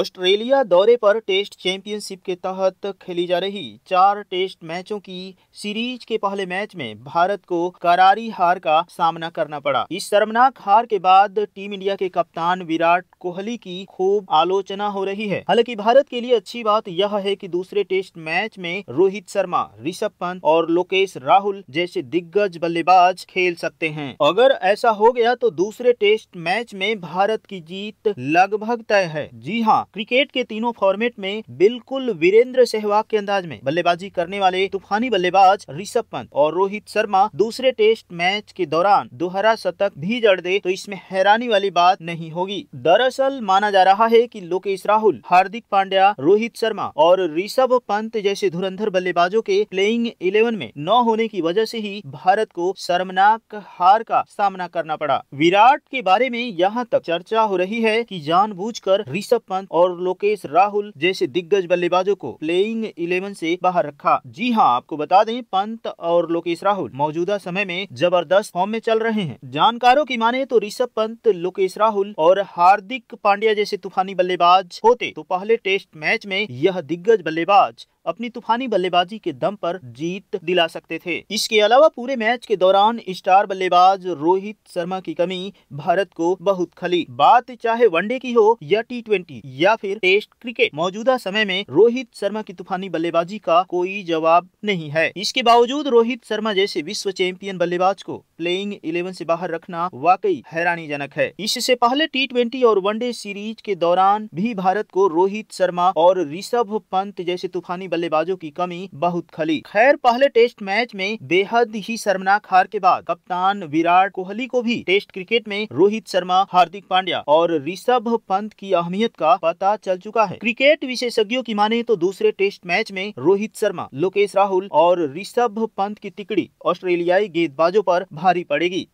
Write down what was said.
Australia दौरे पर test championship के तहत खेली जा रही चार टेस्ट मैचों की सीरीज के पहले मैच में भारत को करारी हार का सामना करना पड़ा इस शर्मनाक हार के बाद टीम इंडिया के कप्तान विराट कोहली की खूब आलोचना हो रही है हालांकि भारत के लिए अच्छी बात यह है कि दूसरे टेस्ट मैच में रोहित शर्मा ऋषभ पंत और लोकेश राहुल जैसे दिग्गज बल्लेबाज खेल सकते हैं अगर ऐसा हो गया तो दूसरे टेस्ट मैच में भारत की जीत लगभग तय है जी हाँ क्रिकेट के तीनों फॉर्मेट में बिल्कुल वीरेंद्र सहवाग के अंदाज में बल्लेबाजी करने वाले तूफानी बल्लेबाज ऋषभ पंत और रोहित शर्मा दूसरे टेस्ट मैच के दौरान दोहरा शतक भी जड़ दे तो इसमें हैरानी वाली बात नहीं होगी दरअसल माना जा रहा है की लोकेश राहुल हार्दिक पांड्या रोहित शर्मा और ऋषभ पंत जैसे धुरंधर बल्लेबाजों के प्लेइंग इलेवन में न होने की वजह से ही भारत को शर्मनाक हार का सामना करना पड़ा विराट के बारे में यहाँ तक चर्चा हो रही है कि जानबूझकर ऋषभ पंत और लोकेश राहुल जैसे दिग्गज बल्लेबाजों को प्लेइंग इलेवन से बाहर रखा जी हाँ आपको बता दें पंत और लोकेश राहुल मौजूदा समय में जबरदस्त फॉर्म में चल रहे हैं जानकारों की माने तो ऋषभ पंत लोकेश राहुल और हार्दिक पांड्या जैसे तूफानी बल्लेबाज होते तो पहले टेस्ट मैच में यह दिग्गज बल्लेबाज अपनी तूफानी बल्लेबाजी के दम पर जीत दिला सकते थे इसके अलावा पूरे मैच के दौरान स्टार बल्लेबाज रोहित शर्मा की कमी भारत को बहुत खली बात चाहे वनडे की हो या टी ट्वेंटी या फिर टेस्ट क्रिकेट मौजूदा समय में रोहित शर्मा की तूफानी बल्लेबाजी का कोई जवाब नहीं है इसके बावजूद रोहित शर्मा जैसे विश्व चैंपियन बल्लेबाज को प्लेइंग इलेवन से बाहर रखना वाकई हैरानीजनक है इससे पहले टी ट्वेंटी और वनडे सीरीज के दौरान भी भारत को रोहित शर्मा और ऋषभ पंत जैसे तूफानी बल्लेबाजों की कमी बहुत खली खैर पहले टेस्ट मैच में बेहद ही शर्मनाक हार के बाद कप्तान विराट कोहली को भी टेस्ट क्रिकेट में रोहित शर्मा हार्दिक पांड्या और ऋषभ पंत की अहमियत का पता चल चुका है क्रिकेट विशेषज्ञों की माने तो दूसरे टेस्ट मैच में रोहित शर्मा लोकेश राहुल और ऋषभ पंत की टिकड़ी ऑस्ट्रेलियाई गेंदबाजों पर भारी पड़ेगी